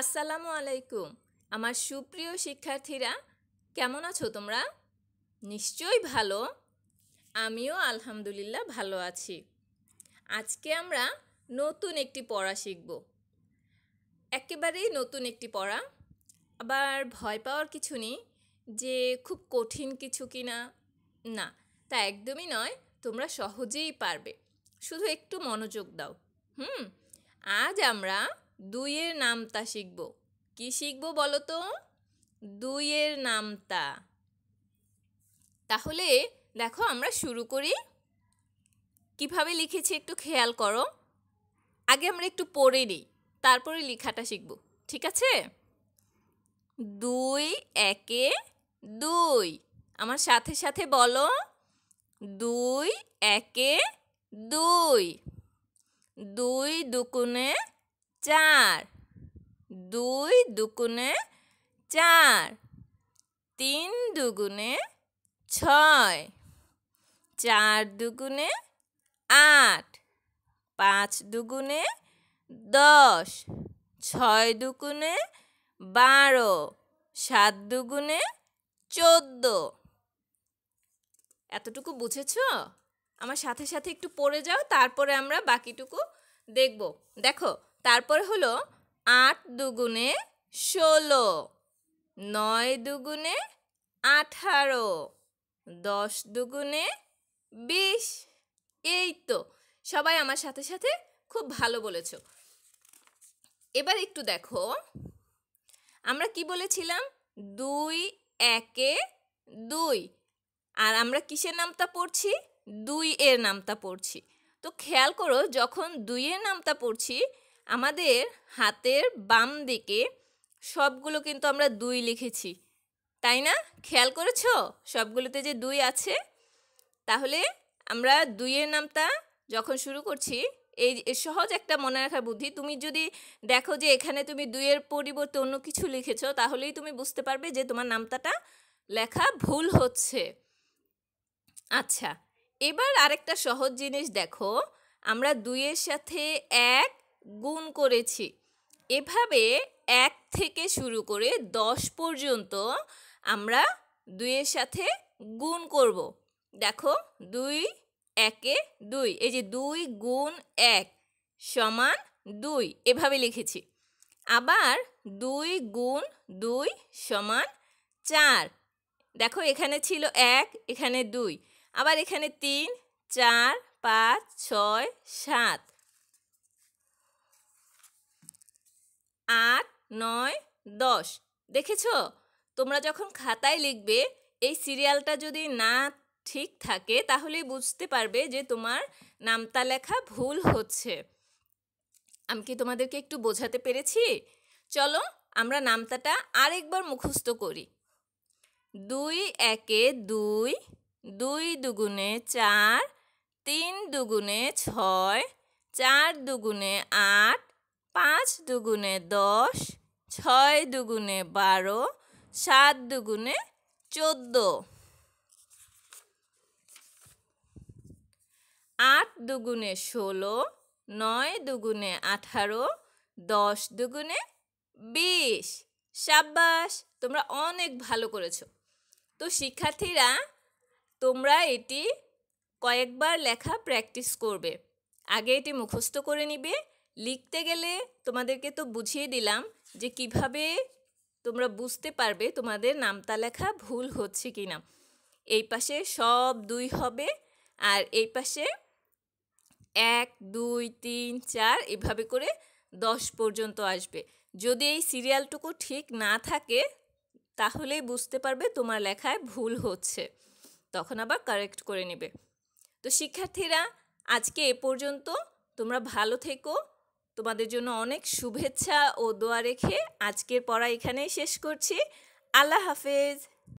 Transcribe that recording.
আসসালামু আলাইকুম আমার সুপ্রিয় শিক্ষার্থীরা কেমন আছো তোমরা নিশ্চয়ই ভালো আমিও আলহামদুলিল্লাহ ভালো আছি আজকে আমরা নতুন একটি পড়া শিখব একেবারেই নতুন একটি পড়া আবার ভয় পাওয়ার কিছু নেই যে খুব কঠিন কিছু কি না না তা একদমই নয় তোমরা সহজেই পারবে শুধু একটু মনোযোগ দাও হুম আজ আমরা দুইয়ের নামতা শিখব কি শিখব বলো তো দুইয়ের নামতা তাহলে দেখো আমরা শুরু করি কিভাবে লিখেছি একটু খেয়াল করো আগে আমরা একটু পড়ে নিই তারপরে লেখাটা শিখব ঠিক আছে দুই একে দুই আমার সাথে সাথে বলো দুই একে দুই দুই দুকুনে চার দুই দুগুণে চার তিন দুগুণে ছয় চার দুগুণে আট পাঁচ দুগুণে দশ ছয় দুগুণে বারো সাত দুগুণে চোদ্দ এতটুকু বুঝেছ আমার সাথে সাথে একটু পড়ে যাও তারপরে আমরা বাকিটুকু দেখব দেখো তারপর হলো আট দুগুণে ষোলো নয় দুগুণে আঠারো দশ দুগুণে বিশ এই তো সবাই আমার সাথে সাথে খুব ভালো বলেছ এবার একটু দেখো আমরা কি বলেছিলাম দুই একে দুই আর আমরা কিসের নামটা পড়ছি দুই এর নামটা পড়ছি তো খেয়াল করো যখন দুইয়ের নামটা পড়ছি আমাদের হাতের বাম দিকে সবগুলো কিন্তু আমরা দুই লিখেছি তাই না খেয়াল করেছ সবগুলোতে যে দুই আছে তাহলে আমরা দুইয়ের নামটা যখন শুরু করছি এই সহজ একটা মনে রাখার বুদ্ধি তুমি যদি দেখো যে এখানে তুমি দুইয়ের পরিবর্তে অন্য কিছু লিখেছ তাহলেই তুমি বুঝতে পারবে যে তোমার নামটাটা লেখা ভুল হচ্ছে আচ্ছা এবার আরেকটা সহজ জিনিস দেখো আমরা দুইয়ের সাথে এক গুণ করেছি এভাবে এক থেকে শুরু করে দশ পর্যন্ত আমরা দুইয়ের সাথে গুণ করব দেখো দুই একে দুই এই যে দুই গুণ এক সমান দুই এভাবে লিখেছি আবার দুই গুণ দুই সমান চার দেখো এখানে ছিল এক এখানে দুই আবার এখানে তিন চার পাঁচ ছয় সাত আট নয় দশ দেখেছ তোমরা যখন খাতায় লিখবে এই সিরিয়ালটা যদি না ঠিক থাকে তাহলেই বুঝতে পারবে যে তোমার নামতা লেখা ভুল হচ্ছে আমি কি তোমাদেরকে একটু বোঝাতে পেরেছি চলো আমরা নামতাটা আরেকবার মুখস্থ করি দুই একে দুই দুই দুগুণে চার তিন দুগুণে ছয় চার দুগুণে আট পাঁচ দুগুণে দশ ছয় দুগুণে বারো সাত দুগুণে চোদ্দ আট দুগুণে ষোলো নয় দুগুণে আঠারো দশ দুগুণে বিশ সাব্বাস তোমরা অনেক ভালো করেছো তো শিক্ষার্থীরা তোমরা এটি কয়েকবার লেখা প্র্যাকটিস করবে আগে এটি মুখস্থ করে নিবে লিখতে গেলে তোমাদেরকে তো বুঝিয়ে দিলাম যে কিভাবে তোমরা বুঝতে পারবে তোমাদের নামতা লেখা ভুল হচ্ছে কি না এই পাশে সব দুই হবে আর এই পাশে এক দুই তিন চার এভাবে করে দশ পর্যন্ত আসবে যদি এই সিরিয়ালটুকু ঠিক না থাকে তাহলেই বুঝতে পারবে তোমার লেখায় ভুল হচ্ছে তখন আবার কারেক্ট করে নেবে তো শিক্ষার্থীরা আজকে এ পর্যন্ত তোমরা ভালো থেকো তোমাদের জন্য অনেক শুভেচ্ছা ও দোয়া রেখে আজকের পড়া এখানেই শেষ করছি আল্লাহ হাফেজ